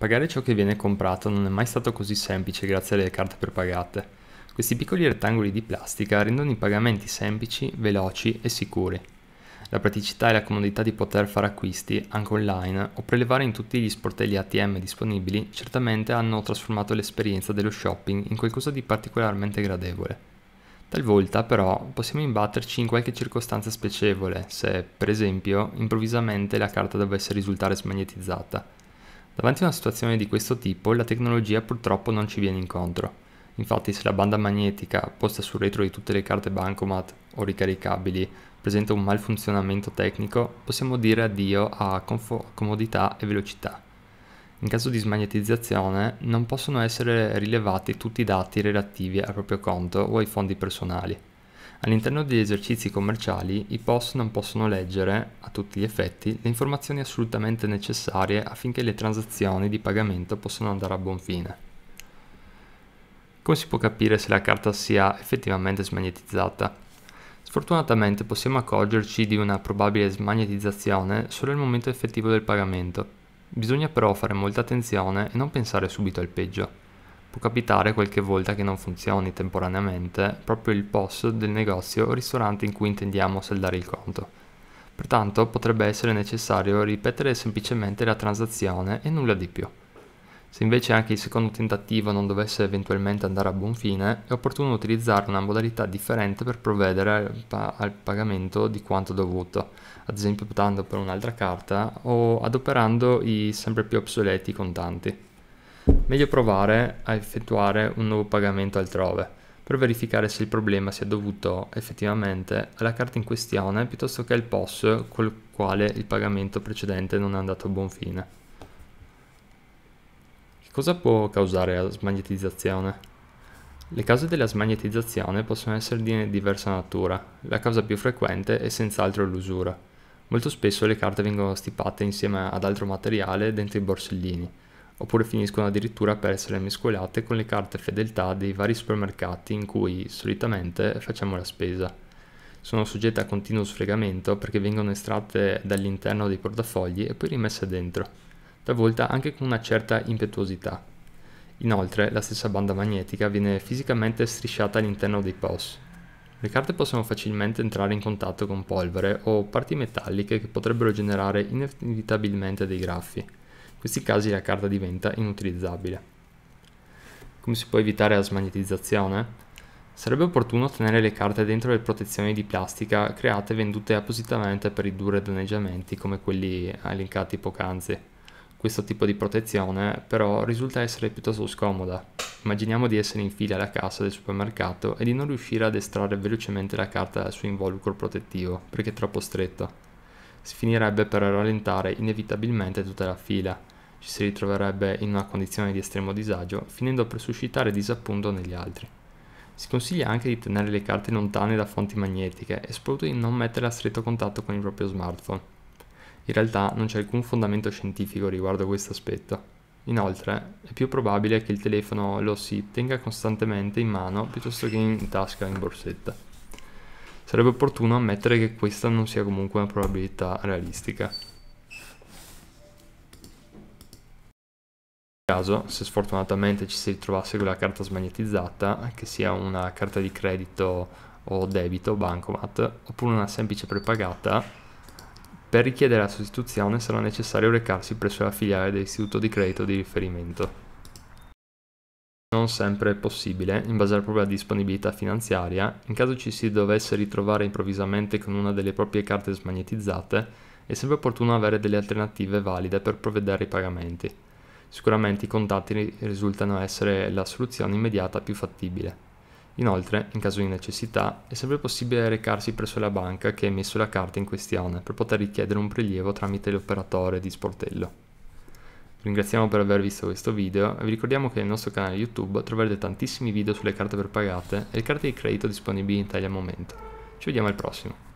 Pagare ciò che viene comprato non è mai stato così semplice grazie alle carte prepagate. Questi piccoli rettangoli di plastica rendono i pagamenti semplici, veloci e sicuri. La praticità e la comodità di poter fare acquisti, anche online, o prelevare in tutti gli sportelli ATM disponibili, certamente hanno trasformato l'esperienza dello shopping in qualcosa di particolarmente gradevole. Talvolta, però, possiamo imbatterci in qualche circostanza spiacevole se, per esempio, improvvisamente la carta dovesse risultare smagnetizzata Davanti a una situazione di questo tipo la tecnologia purtroppo non ci viene incontro. Infatti se la banda magnetica posta sul retro di tutte le carte bancomat o ricaricabili presenta un malfunzionamento tecnico, possiamo dire addio a comodità e velocità. In caso di smagnetizzazione non possono essere rilevati tutti i dati relativi al proprio conto o ai fondi personali. All'interno degli esercizi commerciali i POS non possono leggere, a tutti gli effetti, le informazioni assolutamente necessarie affinché le transazioni di pagamento possano andare a buon fine. Come si può capire se la carta sia effettivamente smagnetizzata? Sfortunatamente possiamo accorgerci di una probabile smagnetizzazione solo nel momento effettivo del pagamento. Bisogna però fare molta attenzione e non pensare subito al peggio. Può capitare qualche volta che non funzioni temporaneamente proprio il POS del negozio o ristorante in cui intendiamo saldare il conto. Pertanto potrebbe essere necessario ripetere semplicemente la transazione e nulla di più. Se invece anche il secondo tentativo non dovesse eventualmente andare a buon fine, è opportuno utilizzare una modalità differente per provvedere al, pa- al pagamento di quanto dovuto, ad esempio optando per un'altra carta o adoperando i sempre più obsoleti contanti meglio provare a effettuare un nuovo pagamento altrove per verificare se il problema sia dovuto effettivamente alla carta in questione piuttosto che al POS col quale il pagamento precedente non è andato a buon fine. Che cosa può causare la smagnetizzazione? Le cause della smagnetizzazione possono essere di diversa natura, la causa più frequente è senz'altro l'usura. Molto spesso le carte vengono stipate insieme ad altro materiale dentro i borsellini, oppure finiscono addirittura per essere mescolate con le carte fedeltà dei vari supermercati in cui solitamente facciamo la spesa. Sono soggette a continuo sfregamento perché vengono estratte dall'interno dei portafogli e poi rimesse dentro, talvolta anche con una certa impetuosità. Inoltre la stessa banda magnetica viene fisicamente strisciata all'interno dei POS. Le carte possono facilmente entrare in contatto con polvere o parti metalliche che potrebbero generare inevitabilmente dei graffi questi casi la carta diventa inutilizzabile. Come si può evitare la smagnetizzazione? Sarebbe opportuno tenere le carte dentro le protezioni di plastica create e vendute appositamente per ridurre danneggiamenti come quelli elencati poc'anzi. Questo tipo di protezione però risulta essere piuttosto scomoda. Immaginiamo di essere in fila alla cassa del supermercato e di non riuscire ad estrarre velocemente la carta dal suo involucro protettivo perché è troppo stretto. Si finirebbe per rallentare inevitabilmente tutta la fila ci si ritroverebbe in una condizione di estremo disagio, finendo per suscitare disappunto negli altri. Si consiglia anche di tenere le carte lontane da fonti magnetiche e soprattutto di non metterle a stretto contatto con il proprio smartphone. In realtà non c'è alcun fondamento scientifico riguardo questo aspetto. Inoltre, è più probabile che il telefono lo si tenga costantemente in mano piuttosto che in tasca o in borsetta. Sarebbe opportuno ammettere che questa non sia comunque una probabilità realistica. caso, se sfortunatamente ci si ritrovasse con la carta smagnetizzata, che sia una carta di credito o debito, bancomat, oppure una semplice prepagata, per richiedere la sostituzione sarà necessario recarsi presso la filiale dell'istituto di credito di riferimento. Non sempre è possibile, in base alla propria disponibilità finanziaria, in caso ci si dovesse ritrovare improvvisamente con una delle proprie carte smagnetizzate, è sempre opportuno avere delle alternative valide per provvedere ai pagamenti. Sicuramente i contatti risultano essere la soluzione immediata più fattibile. Inoltre, in caso di necessità, è sempre possibile recarsi presso la banca che ha emesso la carta in questione per poter richiedere un prelievo tramite l'operatore di sportello. ringraziamo per aver visto questo video e vi ricordiamo che nel nostro canale YouTube troverete tantissimi video sulle carte prepagate e le carte di credito disponibili in Italia al momento. Ci vediamo al prossimo!